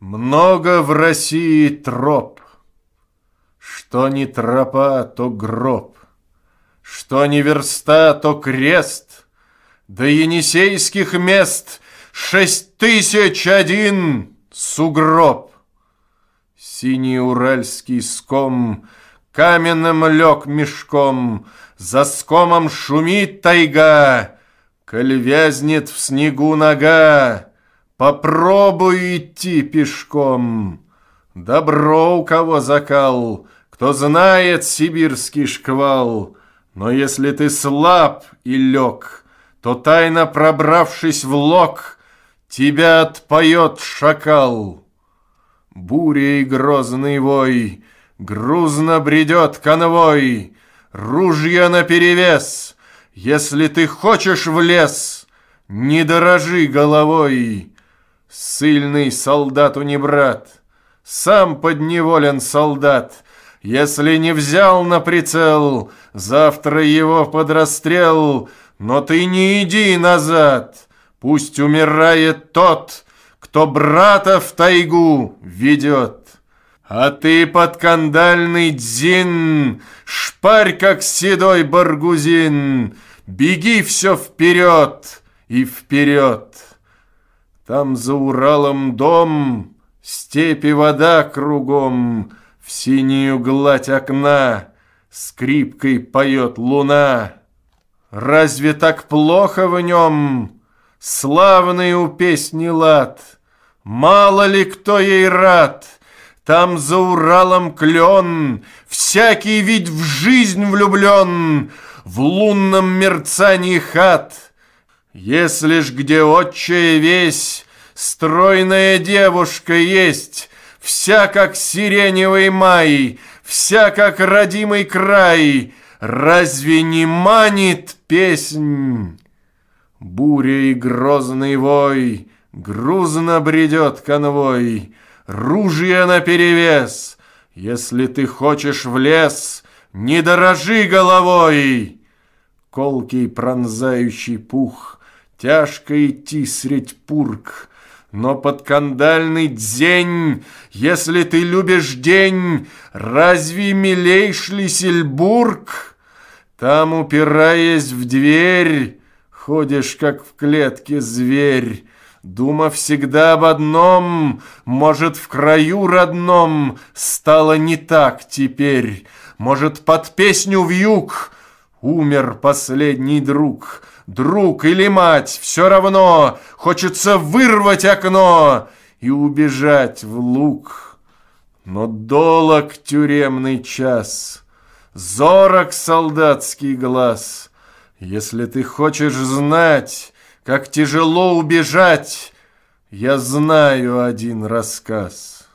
Много в России троп. Что не тропа, то гроб. Что не верста, то крест. До енисейских мест шесть тысяч один сугроб. Синий уральский ском каменным лег мешком, За скомом шумит тайга, Коль вязнет в снегу нога, Попробуй идти пешком. Добро у кого закал, кто знает сибирский шквал. Но если ты слаб и лег, то тайно пробравшись в лог, тебя отпоет шакал. Буря и грозный вой, грузно бредет конвой, ружья наперевес. Если ты хочешь в лес, не дорожи головой. Сильный солдату не брат, сам подневолен солдат. Если не взял на прицел, завтра его под расстрел. Но ты не иди назад, пусть умирает тот, кто брата в тайгу ведет. А ты, подкандальный дзин, шпарь, как седой баргузин, беги все вперед и вперед. Там за Уралом дом, степи вода кругом, В синюю гладь окна скрипкой поет луна. Разве так плохо в нем? Славный у песни лад, Мало ли кто ей рад — там за Уралом клен, Всякий вид в жизнь влюблен, В лунном мерцании хат — если ж где отчая весь, стройная девушка есть, Вся как сиреневый май, вся как родимый край, Разве не манит песнь? Буря и грозный вой, грузно бредет конвой, Ружья наперевес, если ты хочешь в лес, Не дорожи головой! Колкий пронзающий пух — Тяжко идти средь пург, но подкандальный день, если ты любишь день, разве милейш ли Сельбург? Там, упираясь в дверь, ходишь, как в клетке зверь, Дума всегда об одном, может, в краю родном стало не так теперь, может, под песню в юг умер последний друг — друг или мать, все равно, хочется вырвать окно и убежать в луг. Но долог тюремный час, зорок солдатский глаз. Если ты хочешь знать, как тяжело убежать, я знаю один рассказ.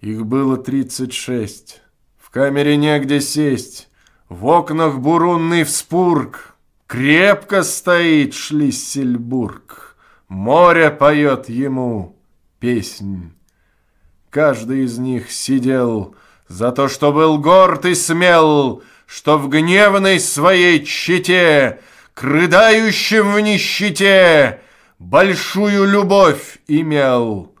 Их было тридцать шесть. В камере негде сесть. В окнах бурунный вспург. Крепко стоит Шлиссельбург, море поет ему песнь. Каждый из них сидел за то, что был горд и смел, что в гневной своей чете, к в нищете, большую любовь имел.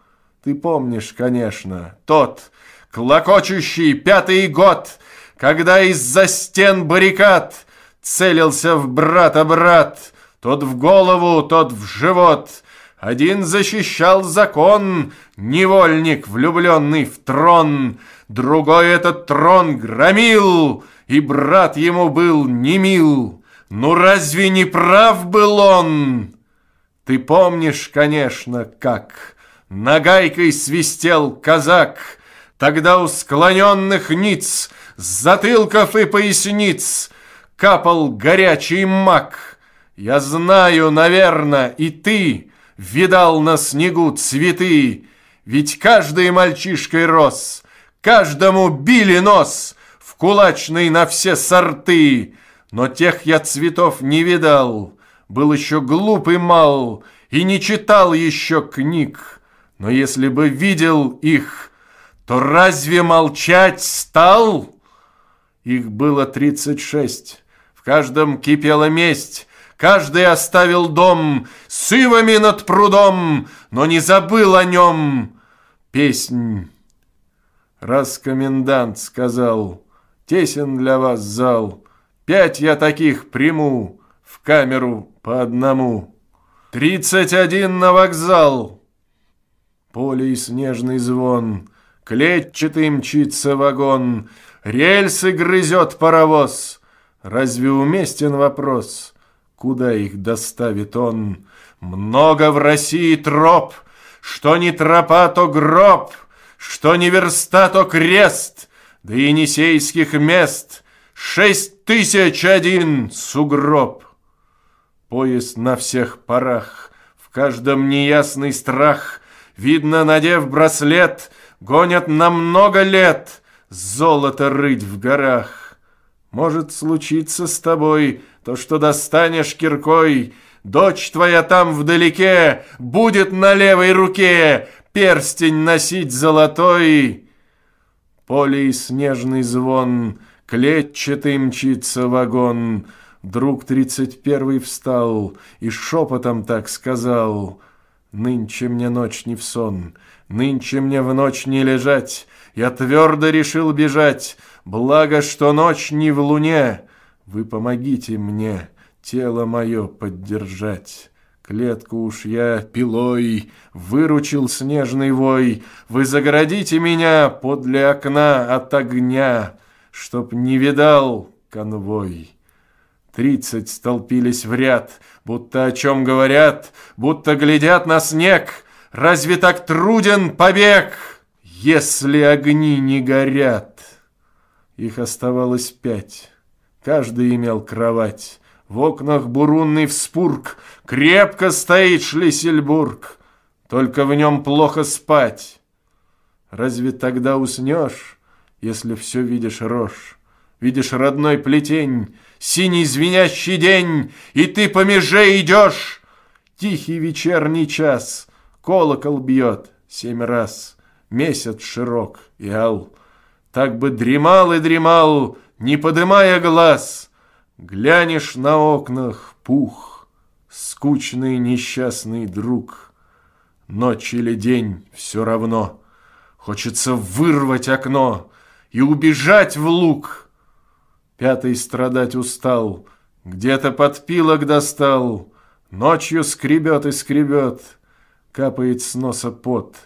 Ты помнишь, конечно, тот клокочущий пятый год, когда из-за стен баррикад — Целился в брата брат, тот в голову, тот в живот. Один защищал закон, невольник, влюбленный в трон. Другой этот трон громил, и брат ему был не мил. Ну разве не прав был он? Ты помнишь, конечно, как нагайкой свистел казак, Тогда у склоненных ниц, с затылков и поясниц — капал горячий мак. Я знаю, наверное, и ты видал на снегу цветы, ведь каждый мальчишкой рос, каждому били нос в кулачный на все сорты, но тех я цветов не видал, был еще глуп и мал и не читал еще книг, но если бы видел их, то разве молчать стал? Их было тридцать шесть. В каждом кипела месть, каждый оставил дом сывами над прудом, но не забыл о нем. Песнь. Раз комендант сказал, тесен для вас зал, пять я таких приму в камеру по одному. Тридцать один на вокзал. Поле и снежный звон, клетчатый мчится вагон, рельсы грызет паровоз — Разве уместен вопрос, куда их доставит он? Много в России троп, что не тропа, то гроб, что не верста, то крест, да енисейских мест шесть тысяч один сугроб. Поезд на всех парах, в каждом неясный страх, видно, надев браслет, гонят на много лет золото рыть в горах. Может случиться с тобой то, что достанешь киркой. Дочь твоя там вдалеке будет на левой руке перстень носить золотой. Поле снежный звон, клетчатый мчится вагон. Друг тридцать первый встал и шепотом так сказал. Нынче мне ночь не в сон — Нынче мне в ночь не лежать, я твердо решил бежать, благо, что ночь не в луне. Вы помогите мне тело мое поддержать. Клетку уж я пилой выручил снежный вой. Вы загородите меня подле окна от огня, чтоб не видал конвой. Тридцать столпились в ряд, будто о чем говорят, будто глядят на снег — Разве так труден побег, если огни не горят? Их оставалось пять. Каждый имел кровать. В окнах бурунный вспург. Крепко стоит Шлиссельбург. Только в нем плохо спать. Разве тогда уснешь, если все видишь рожь? Видишь родной плетень, синий звенящий день, И ты по меже идешь. Тихий вечерний час — Колокол бьет семь раз, месяц широк и ал. Так бы дремал и дремал, не подымая глаз. Глянешь на окнах пух, скучный несчастный друг. Ночь или день все равно. Хочется вырвать окно и убежать в луг. Пятый страдать устал, где-то подпилок достал, Ночью скребет и скребет — Капает с носа пот,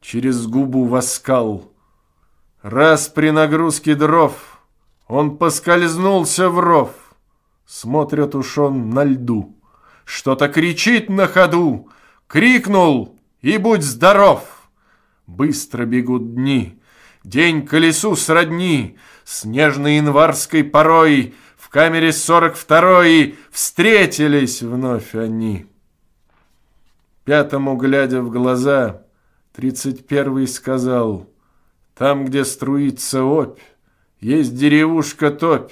через губу воскал. Раз при нагрузке дров он поскользнулся в ров. Смотрят уж он на льду. Что-то кричит на ходу. Крикнул и будь здоров. Быстро бегут дни. День колесу сродни. Снежной январской порой в камере сорок второй встретились вновь они. Пятому, глядя в глаза, тридцать первый сказал, «Там, где струится опь, есть деревушка топь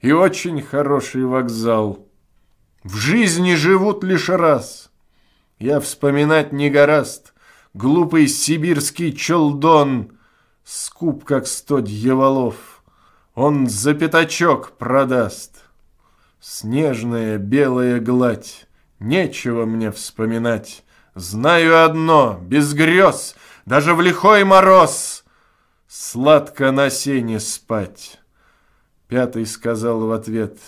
и очень хороший вокзал. В жизни живут лишь раз. Я вспоминать не горазд. глупый сибирский челдон, скуп, как сто дьяволов, он за пятачок продаст. Снежная белая гладь, нечего мне вспоминать». Знаю одно, без грез, даже в лихой мороз, Сладко на сене спать. Пятый сказал в ответ,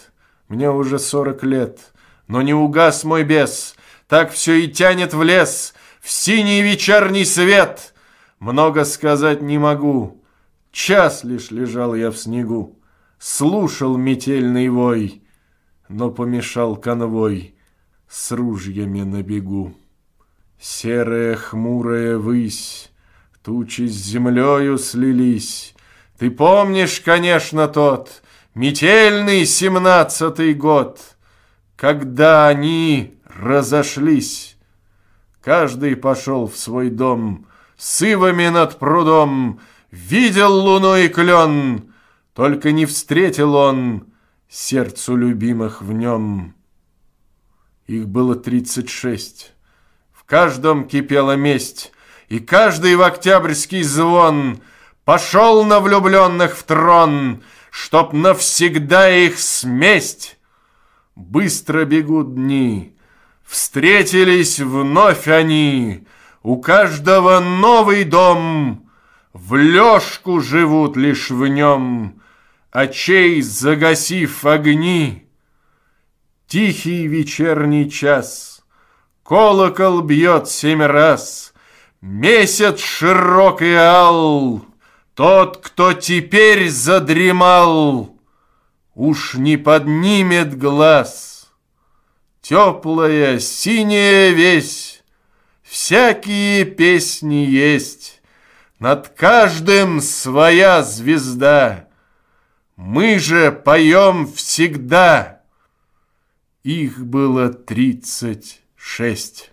мне уже сорок лет, Но не угас мой бес, так все и тянет в лес, В синий вечерний свет. Много сказать не могу, Час лишь лежал я в снегу, Слушал метельный вой, Но помешал конвой с ружьями набегу. бегу. Серая хмурая высь, тучи с землею слились. Ты помнишь, конечно, тот метельный семнадцатый год, Когда они разошлись. Каждый пошел в свой дом, сывами над прудом, Видел луну и клен, только не встретил он Сердцу любимых в нем. Их было тридцать шесть каждом кипела месть, и каждый в октябрьский звон пошел на влюбленных в трон, чтоб навсегда их сместь. Быстро бегут дни, встретились вновь они, у каждого новый дом, в лёжку живут лишь в нем, очей загасив огни. Тихий вечерний час — Колокол бьет семь раз. Месяц широк и ал. Тот, кто теперь задремал, Уж не поднимет глаз. Теплая, синяя весь, Всякие песни есть, Над каждым своя звезда. Мы же поем всегда. Их было тридцать шесть.